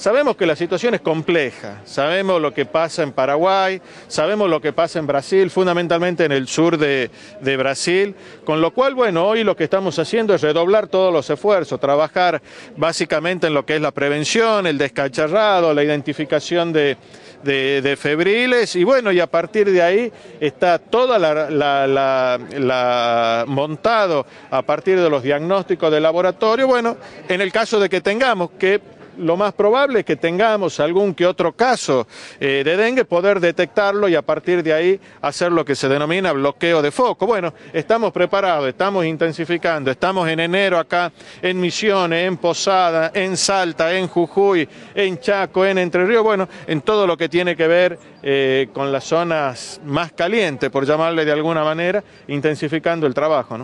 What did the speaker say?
Sabemos que la situación es compleja, sabemos lo que pasa en Paraguay, sabemos lo que pasa en Brasil, fundamentalmente en el sur de, Brasil, con lo cual, bueno, hoy lo que estamos haciendo es redoblar todos los esfuerzos, trabajar básicamente en lo que es la prevención, el descacharrado, la identificación de, febriles y bueno, y a partir de ahí está toda la, la, montado a partir de los diagnósticos de laboratorio, bueno, en el caso de que tengamos que lo más probable es que tengamos algún que otro caso eh, de dengue, poder detectarlo y a partir de ahí hacer lo que se denomina bloqueo de foco. Bueno, estamos preparados, estamos intensificando, estamos en enero acá en Misiones, en Posada, en Salta, en Jujuy, en Chaco, en Entre Ríos, bueno, en todo lo que tiene que ver eh, con las zonas más calientes, por llamarle de alguna manera, intensificando el trabajo,